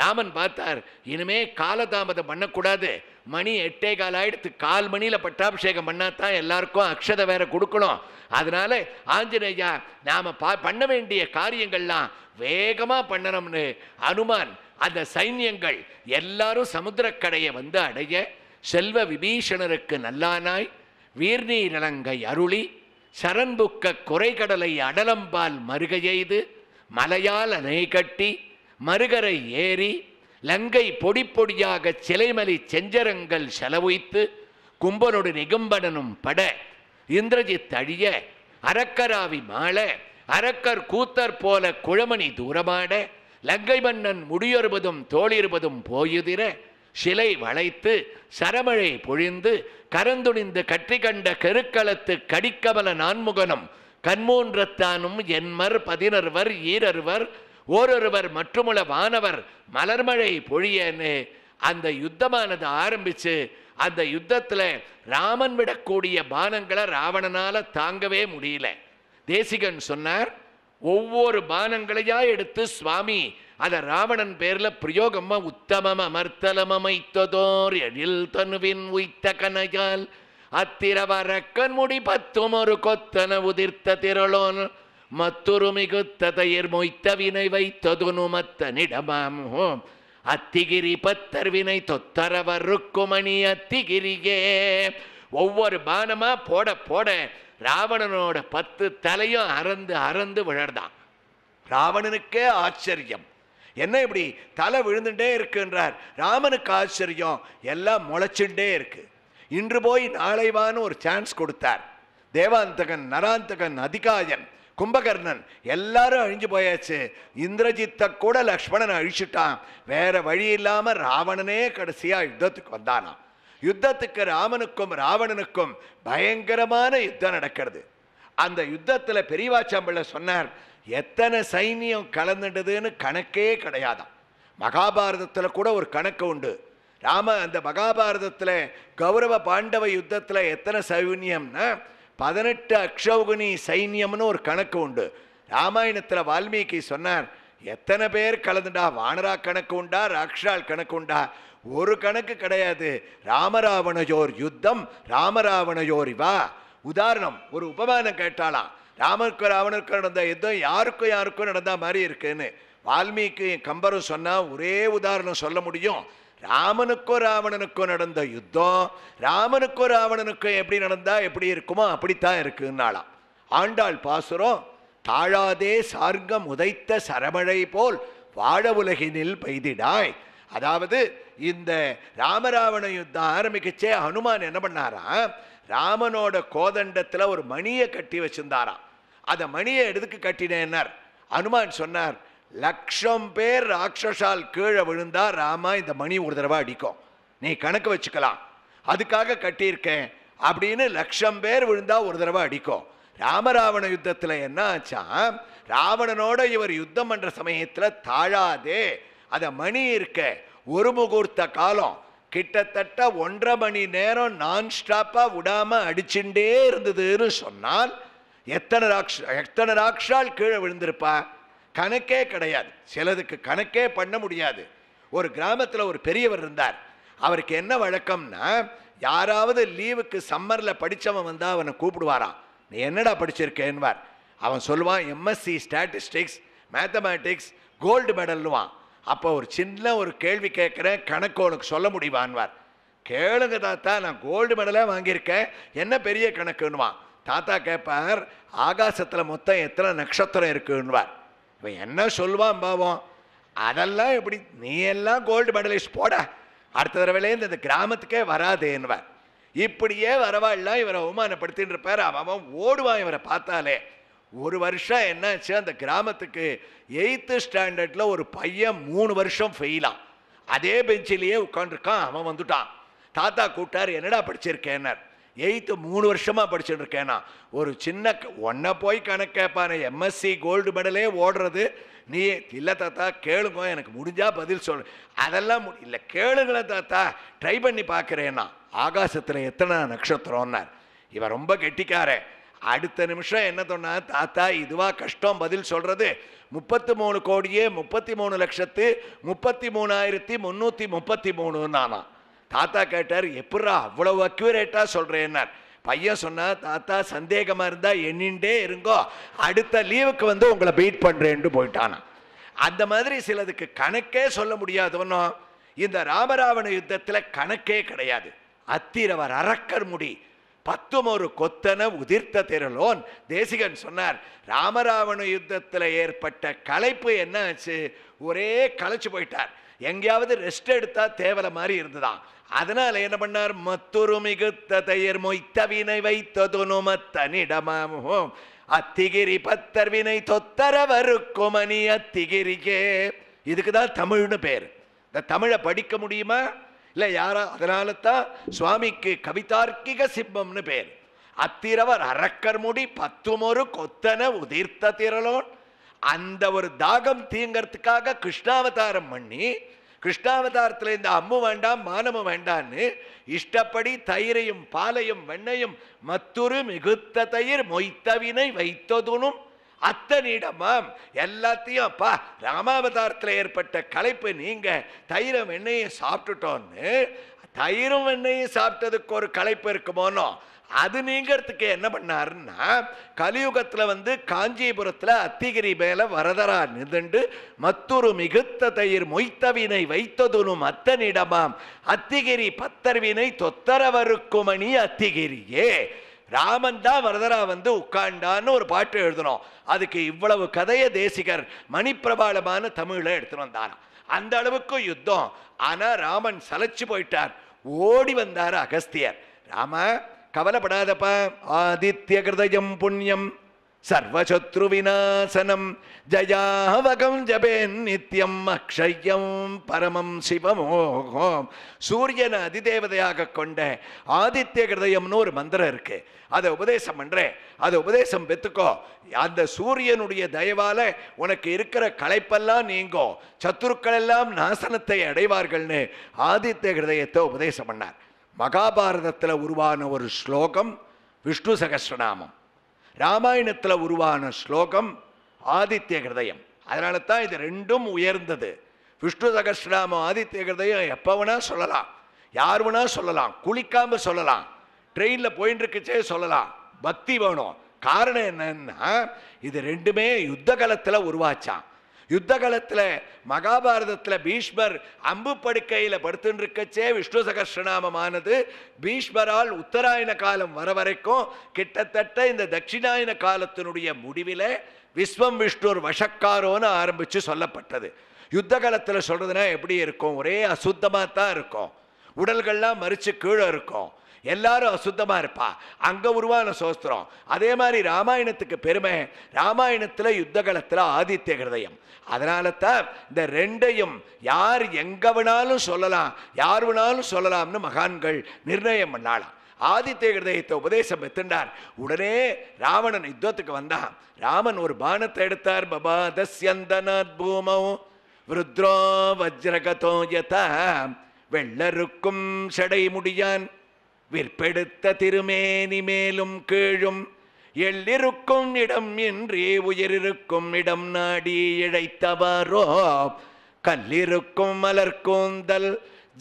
ராமன் பார்த்தார் இனிமே காலதாமதம் பண்ணக்கூடாது மணி எட்டே கால் ஆயிடுத்து கால் மணியில் பட்டாபிஷேகம் பண்ணாதான் எல்லாருக்கும் அக்ஷதை வேற கொடுக்கணும் அதனால ஆஞ்சநேயா நாம் பா பண்ண வேண்டிய காரியங்கள்லாம் வேகமாக பண்ணணும்னு அனுமான் அந்த சைன்யங்கள் எல்லாரும் சமுத்திரக்கடையை வந்து அடைய செல்வ விபீஷணருக்கு நல்லானாய் வீர்நீரலங்கை அருளி சரண்புக்க குறைகடலை அடலம்பால் மருகையெய்து மலையால் அணை கட்டி மறுகரை ஏறி லங்கை பொடி பொடியாக சிலைமலி செஞ்சரங்கள் செலவைத்து கும்பனோடு நிகம்பனனும் பட இந்திரஜித் அழிய அரக்கராவி மாள அரக்கர் கூத்தர் போல குழமணி தூரமாட லங்கை மன்னன் முடியொருவதும் தோளிருபதும் போயுதிர சிலை வளைத்து சரமழை பொழிந்து கரந்துணிந்து கற்றி கண்ட கெருக்களத்து கடிக்கமல நான்முகனும் கண்மூன்றத்தானும் என்மர் பதினர்வர் ஈரர்வர் ஓரொருவர் மற்றுமுள்ள வானவர் மலர்மழை பொழியன்னு அந்த யுத்தமானது ஆரம்பிச்சு அந்த யுத்தத்தில் ராமன் விடக்கூடிய பானங்களை ராவணனால் தாங்கவே முடியல தேசிகன் சொன்னார் ஒவ்வொரு பானங்களையா எடுத்து சுவாமி அதை ராவணன் பேரில் பிரயோகமா உத்தமம் அமைத்ததோர் எழில் தனுவின் உய்த்த கனையால் அத்திரவரக்கன் முடி பத்தும் ஒரு கொத்தன உதிர்த்த திரளோன் மத்தொரு மிகுத்த தயிர் மொய்த்த வினை வைத்ததுனுமத்த நிடமாம் அத்திகிரி பத்தர் வினை தொத்தரவருக்குமணி அத்திகிரியே ஒவ்வொரு பானமாக போட போட ராவணனோட பத்து தலையும் அறந்து அறந்து விழர்தான் ராவணனுக்கே ஆச்சரியம் என்ன இப்படி தலை விழுந்துட்டே இருக்குன்றார் ராமனுக்கு ஆச்சரியம் எல்லாம் முளைச்சுட்டே இருக்கு இன்று போய் நாளைவான்னு ஒரு சான்ஸ் கொடுத்தார் தேவாந்தகன் நராந்தகன் அதிகாயன் கும்பகர்ணன் எல்லாரும் அழிஞ்சு போயாச்சு இந்திரஜித்தை கூட லக்ஷ்மணன் அழிச்சுட்டான் வேற வழி இல்லாம ராவணனே கடைசியாக யுத்தத்துக்கு வந்தானாம் யுத்தத்துக்கு ராமனுக்கும் ராவணனுக்கும் பயங்கரமான யுத்தம் நடக்கிறது அந்த யுத்தத்தில் பெரியவாச்சாம்பிள்ள சொன்னார் எத்தனை சைன்யம் கலந்துட்டதுன்னு கணக்கே கிடையாதான் மகாபாரதத்தில் கூட ஒரு கணக்கு உண்டு ராம அந்த மகாபாரதத்தில் கௌரவ பாண்டவ யுத்தத்தில் எத்தனை சைன்யம்னா பதினெட்டு அக்ஷௌகுனி சைன்யம்னு ஒரு கணக்கு உண்டு ராமாயணத்தில் வால்மீகி சொன்னார் எத்தனை பேர் கலந்துடா வானரா கணக்கு உண்டா ராக்ஷால் கணக்கு உண்டா ஒரு கணக்கு கிடையாது ராமராவணயோர் யுத்தம் ராமராவணையோர் இவா உதாரணம் ஒரு உபமானம் கேட்டாலாம் ராமருக்கு ராவணருக்கு நடந்த யுத்தம் யாருக்கும் யாருக்கும் நடந்த மாதிரி இருக்குன்னு வால்மீகி கம்பரும் சொன்னால் ஒரே உதாரணம் சொல்ல முடியும் ராமனுக்கோ ராவணனுக்கோ நடந்த யுத்தம் ராமனுக்கோ ராவணனுக்கோ எப்படி நடந்தா எப்படி இருக்குமோ அப்படித்தான் இருக்குன்னாலாம் ஆண்டாள் பாசுரம் தாழாதே சார்க்கம் உதைத்த சரமழை போல் வாழ உலகினில் பெய்திடாய் அதாவது இந்த ராமராவண யுத்தம் ஆரம்பிக்கச்சே ஹனுமான் என்ன பண்ணாராம் ராமனோட கோதண்டத்தில் ஒரு மணியை கட்டி வச்சிருந்தாராம் அந்த மணியை எடுத்துக்கு கட்டினேன்னார் ஹனுமான் சொன்னார் லட்சம் பேர் ராட்சசால் கீழே விழுந்தா ராமா இந்த மணி ஒரு தடவை அடிக்கும் நீ கணக்கு வச்சுக்கலாம் அதுக்காக கட்டியிருக்கேன் அப்படின்னு லட்சம் பேர் விழுந்தா ஒரு தடவை அடிக்கும் ராமராவண யுத்தத்தில் என்ன ஆச்சா ராவணனோட இவர் யுத்தம் பண்ற சமயத்தில் தாழாதே அதை மணி இருக்க ஒரு முகூர்த்த காலம் கிட்டத்தட்ட ஒன்றரை மணி நேரம் நான் ஸ்டாப்பா விடாம அடிச்சுட்டே இருந்ததுன்னு சொன்னால் எத்தனை ராக்ஷ எத்தனை ராக்ஷால் கீழே விழுந்திருப்பா கணக்கே கிடையாது சிலதுக்கு கணக்கே பண்ண முடியாது ஒரு கிராமத்தில் ஒரு பெரியவர் இருந்தார் அவருக்கு என்ன வழக்கம்னா யாராவது லீவுக்கு சம்மரில் படித்தவன் வந்தால் அவனை கூப்பிடுவாராம் நீ என்னடா படிச்சிருக்கேன்வார் அவன் சொல்லுவான் எம்எஸ்சி ஸ்டாட்டிஸ்டிக்ஸ் மேத்தமேட்டிக்ஸ் கோல்டு மெடல்னுவான் அப்போ ஒரு சின்ன ஒரு கேள்வி கேட்குறேன் கணக்கு உனக்கு சொல்ல முடியுமான்வார் கேளுங்க தாத்தா நான் கோல்டு மெடலே வாங்கியிருக்கேன் என்ன பெரிய கணக்குன்னுவான் தாத்தா கேட்பார் ஆகாசத்தில் மொத்தம் எத்தனை நட்சத்திரம் இருக்குன்னுவார் இவன் என்ன சொல்வான் பாவம் அதெல்லாம் எப்படி நீ எல்லாம் கோல்டு மெடலிஸ்ட் போட அடுத்த தடவையிலேருந்து இந்த கிராமத்துக்கே வராதேன்னுவார் இப்படியே வரவாள்லாம் இவரை அவமானப்படுத்தின்னு இருப்பார் அவன் ஓடுவான் இவரை பார்த்தாலே ஒரு வருஷம் என்னாச்சு அந்த கிராமத்துக்கு எயித்து ஸ்டாண்டர்டில் ஒரு பையன் மூணு வருஷம் ஃபெயிலாம் அதே பெஞ்சிலேயே உட்காந்துருக்கான் அவன் வந்துட்டான் தாத்தா கூட்டார் என்னடா படிச்சிருக்கேன்னார் எயித்து மூணு வருஷமாக படிச்சுட்டு இருக்கேனா நான் ஒரு சின்ன ஒன்றை போய் கணக்கு கேட்பானே எம்எஸ்சி கோல்டு மெடலே ஓடுறது நீ இல்லை தாத்தா கேளுங்க எனக்கு முடிஞ்சால் பதில் சொல்லு அதெல்லாம் இல்லை கேளுங்களேன் தாத்தா ட்ரை பண்ணி பார்க்குறேன்னா ஆகாசத்தில் எத்தனை நட்சத்திரம்னார் இவன் ரொம்ப கெட்டிக்காரன் அடுத்த நிமிஷம் என்ன சொன்னா தாத்தா இதுவா கஷ்டம் பதில் சொல்றது முப்பத்தி மூணு கோடியே முப்பத்தி மூணு லட்சத்து முப்பத்தி மூணாயிரத்தி முன்னூற்றி முப்பத்தி மூணு ஆனான் தாத்தா கேட்டார் எப்படா அவ்வளோ அக்யூரேட்டாக சொல்கிறேன்னார் பையன் சொன்னால் தாத்தா சந்தேகமாக இருந்தால் எண்ணின்ண்டே இருங்கோ அடுத்த லீவுக்கு வந்து உங்களை பெயிட் பண்ணுறேன்ட்டு போயிட்டானா அந்த மாதிரி சிலதுக்கு கணக்கே சொல்ல முடியாது ஒன்றும் இந்த ராமராவண யுத்தத்தில் கணக்கே கிடையாது அத்திரவர் அறக்கர் முடி பத்தும் ஒரு உதிர்த்த திரளோன் தேசிகன் சொன்னார் ராமராவண யுத்தத்தில் ஏற்பட்ட களைப்பு என்ன ஆச்சு ஒரே களைச்சு போயிட்டார் எங்கேயாவது ரெஸ்ட் எடுத்தா தேவலை மாதிரி இருந்துதான் அதனால என்ன பண்ணார் மத்தொரு மிகுத்த தயர் மொய்த்தவினை வைத்ததுனுமத்தனிடமாமும் அத்திகிரி பத்தர்வினை தொத்தரவருக்குமணி அத்திகிரிக்கே இதுக்கு தான் தமிழ்னு பேர் இந்த தமிழை படிக்க முடியுமா இல்லை யாரா அதனால தான் சுவாமிக்கு கவிதார்க்கிக சிம்மம்னு பேர் அத்திரவர் அரக்கர் முடி பத்துமொரு கொத்தன உதிர்த்த திரளோன் அந்த ஒரு தாகம் தீங்கிறதுக்காக கிருஷ்ணாவதாரம் பண்ணி கிருஷ்ணாவதாரத்தில் இந்த அம்மு வேண்டாம் மானமும் வேண்டான்னு இஷ்டப்படி தயிரையும் பாலையும் வெண்ணையும் மத்துரு மிகுத்த தயிர் மொய்த்தவினை வைத்ததுனும் அத்தனிடமாம் எல்லாத்தையும் அப்பா ராமாவதாரத்தில் ஏற்பட்ட களைப்பு நீங்க தயிரம் வெண்ணையும் சாப்பிட்டுட்டோன்னு தயிரும் வெண்ணையும் சாப்பிட்டதுக்கு ஒரு களைப்பு இருக்குமோனோ அது நீங்கிறதுக்கு என்ன பண்ணாருன்னா கலியுகத்தில் வந்து காஞ்சிபுரத்தில் அத்திகிரி மேல வரதரா நிதண்டு மத்தொரு மிகுத்த தயிர் மொய்த்தவினை வைத்ததுனும் அத்தனிடமாம் அத்திகிரி பத்தர்வினை தொத்தரவருக்குமணி அத்திகிரியே ராமன் தான் வரதரா வந்து உட்காண்டான்னு ஒரு பாட்டு எழுதணும் அதுக்கு இவ்வளவு கதையை தேசிகர் மணிப்பிரபாளமான தமிழ எடுத்துன்னு வந்தாராம் அந்த அளவுக்கு யுத்தம் ஆனால் ராமன் சலைச்சு போயிட்டார் ஓடி வந்தார் அகஸ்தியர் ராம கவலைப்படாதப்பா ஆதித்ய கிருதயம் புண்ணியம் சர்வசத்ரு விநாசனம் ஜயாவகம் ஜபேன் நித்தியம் அக்ஷயம் பரமம் சிவமோகம் சூரியன் அதிதேவதையாக கொண்ட ஆதித்ய கிருதயம்னு ஒரு மந்திரம் இருக்கு அதை உபதேசம் பண்றேன் அதை உபதேசம் பெற்றுக்கோ அந்த சூரியனுடைய தயவால உனக்கு இருக்கிற களைப்பெல்லாம் நீங்கும் சத்துருக்கள் எல்லாம் நாசனத்தை அடைவார்கள்னு ஆதித்ய கிருதயத்தை உபதேசம் பண்ணார் மகாபாரதத்தில் உருவான ஒரு ஸ்லோகம் விஷ்ணு சகசிரநாமம் ராமாயணத்தில் உருவான ஸ்லோகம் ஆதித்ய ஹிருதயம் அதனால தான் இது ரெண்டும் உயர்ந்தது விஷ்ணு சகசிரநாமம் ஆதித்ய ஹிருதயம் எப்போ வேணால் சொல்லலாம் யார் வேணால் சொல்லலாம் குளிக்காமல் சொல்லலாம் ட்ரெயினில் போயின்னு சொல்லலாம் பக்தி வேணும் காரணம் என்னன்னா இது ரெண்டுமே யுத்த காலத்தில் உருவாச்சான் யுத்த காலத்தில் மகாபாரதத்தில் பீஷ்மர் அம்பு படுக்கையில் படுத்துருக்கச்சே விஷ்ணு சகர்ஷநாமமானது பீஷ்மரால் உத்தராயண காலம் வர வரைக்கும் கிட்டத்தட்ட இந்த தட்சிணாயன காலத்தினுடைய முடிவில் விஸ்வம் விஷ்ணுர் வஷக்காரோன்னு ஆரம்பித்து சொல்லப்பட்டது யுத்த காலத்தில் சொல்கிறதுனா எப்படி இருக்கும் ஒரே அசுத்தமாக தான் இருக்கும் உடல்கள்லாம் மறித்து கீழே இருக்கும் எல்லாரும் அசுத்தமாக இருப்பா அங்கே உருவான சோஸ்திரம் அதே மாதிரி ராமாயணத்துக்கு பெருமை ராமாயணத்தில் யுத்த காலத்தில் ஆதித்ய ஹிருதயம் அதனால தான் இந்த ரெண்டையும் யார் எங்கே வேணாலும் சொல்லலாம் யார் வேணாலும் சொல்லலாம்னு மகான்கள் நிர்ணயம் பண்ணாலாம் ஆதித்ய ஹிருதயத்தை உபதேசம் பெற்றுண்டார் உடனே ராவணன் யுத்தத்துக்கு வந்தான் ராமன் ஒரு பானத்தை எடுத்தார் பபா தஸ்யந்தனாத் பூமௌ விருத்ரோ வஜ்ரகதோ யதா வெள்ளருக்கும் சடை முடியான் விற்பெடுத்த திருமேனி மேலும் கீழும் எள்ளிருக்கும் இடம் இன்றி உயிரிருக்கும் இடம் நாடி இழைத்தவாரோ கல்லிருக்கும் மலர்கூந்தல்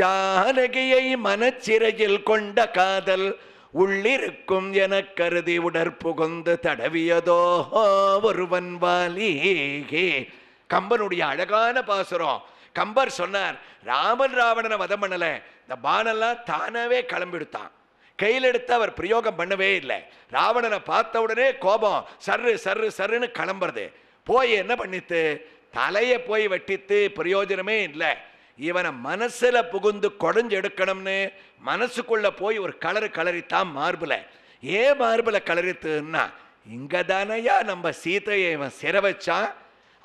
ஜானகியை மனச்சிறையில் கொண்ட காதல் உள்ளிருக்கும் என கருதி உடற்புகுந்து தடவியதோ ஒருவன் வாலிகே கம்பனுடைய அழகான பாசுரம் கம்பர் சொன்னார் ராமன் ராவணனை வதம் பண்ணல இந்த பானெல்லாம் தானாவே கிளம்பிடுத்தான் கையில் எடுத்து அவர் பிரயோகம் பண்ணவே இல்லை ராவணனை பார்த்த உடனே கோபம் சர்ரு சர்ரு சர்ருன்னு கிளம்புறது போய் என்ன பண்ணித்து தலையை போய் வெட்டித்து பிரயோஜனமே இல்லை இவனை மனசில் புகுந்து குடஞ்சு எடுக்கணும்னு மனசுக்குள்ளே போய் ஒரு கலரு கலரித்தான் மார்பில் ஏன் மார்பில் கலரித்துன்னா இங்கே தானையா நம்ம சீதையை இவன் சிற வச்சான்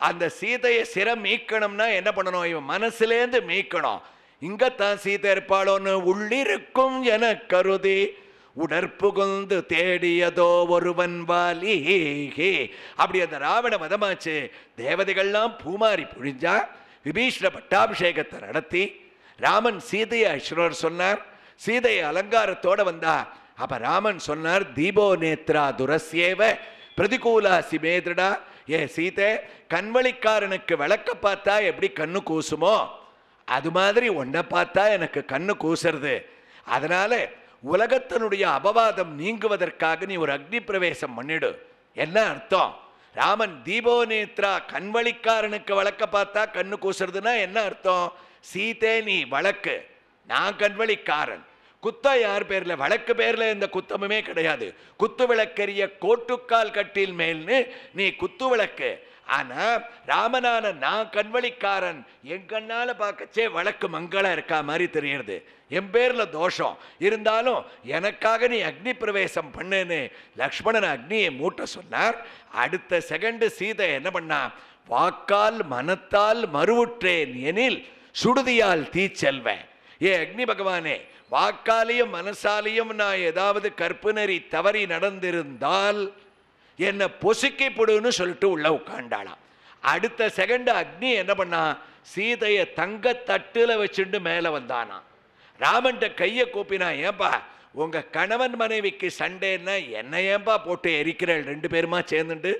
அந்த சீதையை சிற மீட்கணும்னா என்ன பண்ணணும் இவன் மனசுலேருந்து மீட்கணும் இங்கத்தான் சீதை உள்ளிருக்கும் என கருதி உடற்புகுந்து தேடியதோ ஒருவன் வாலி அப்படி அந்த ராவண மதமாச்சு தேவதைகள்லாம் பூமாரி புழிஞ்சா விபீஷ்ண பட்டாபிஷேகத்தை நடத்தி ராமன் சீதையை அஸ்வரர் சொன்னார் சீதையை அலங்காரத்தோட வந்தா அப்ப ராமன் சொன்னார் தீபோ நேத்ரா துரஸ்யேவ பிரதிகூலா சிமேதிரடா ஏ சீதை கண்வழிக்காரனுக்கு விளக்க பார்த்தா எப்படி கண்ணு கூசுமோ அது மாதிரி உன்னை பார்த்தா எனக்கு கண்ணு கூசுறது அதனால் உலகத்தினுடைய அபவாதம் நீங்குவதற்காக நீ ஒரு அக்னி பிரவேசம் பண்ணிடு என்ன அர்த்தம் ராமன் தீபோ நேத்ரா கண்வழிக்காரனுக்கு வழக்க பார்த்தா கண்ணு கூசுறதுன்னா என்ன அர்த்தம் சீதே நீ வழக்கு நான் கண்வழிக்காரன் குத்தா யார் பேரில் வழக்கு பேரில் இந்த குத்தமுமே கிடையாது குத்து விளக்கெரிய கோட்டுக்கால் கட்டில் மேல்னு நீ குத்து விளக்கு ஆனால் ராமனான நான் கண்வழிக்காரன் என் கண்ணால பார்க்கச்சே வழக்கு மங்களா இருக்கா மாதிரி தெரியறது என் பேரில் தோஷம் இருந்தாலும் எனக்காக நீ அக்னி பிரவேசம் பண்ணுன்னு லக்ஷ்மணன் அக்னியை மூட்ட சொன்னார் அடுத்த செகண்டு சீதை என்ன பண்ணா வாக்கால் மனத்தால் மறுவுற்றேன் எனில் சுடுதியால் தீ செல்வேன் ஏ அக்னி பகவானே வாக்காலையும் மனசாலையும் நான் ஏதாவது நெறி தவறி நடந்திருந்தால் என்னை பொசுக்கிப்படுன்னு சொல்லிட்டு உள்ளே உட்காண்டாளாம் அடுத்த செகண்ட் அக்னி என்ன பண்ணான் சீதையை தங்க தட்டில் வச்சுட்டு மேலே வந்தானா ராமன் கையை கூப்பினா ஏன்பா உங்கள் கணவன் மனைவிக்கு சண்டேன்னா என்ன ஏன்பா போட்டு எரிக்கிறேன் ரெண்டு பேருமா சேர்ந்துட்டு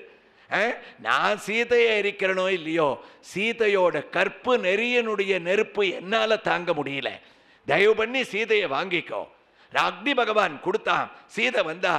நான் சீதையை எரிக்கிறனோ இல்லையோ சீதையோட கற்பு நெறியனுடைய நெருப்பு என்னால் தாங்க முடியல தயவு பண்ணி சீதையை வாங்கிக்கோ அக்னி பகவான் கொடுத்தான் சீதை வந்தா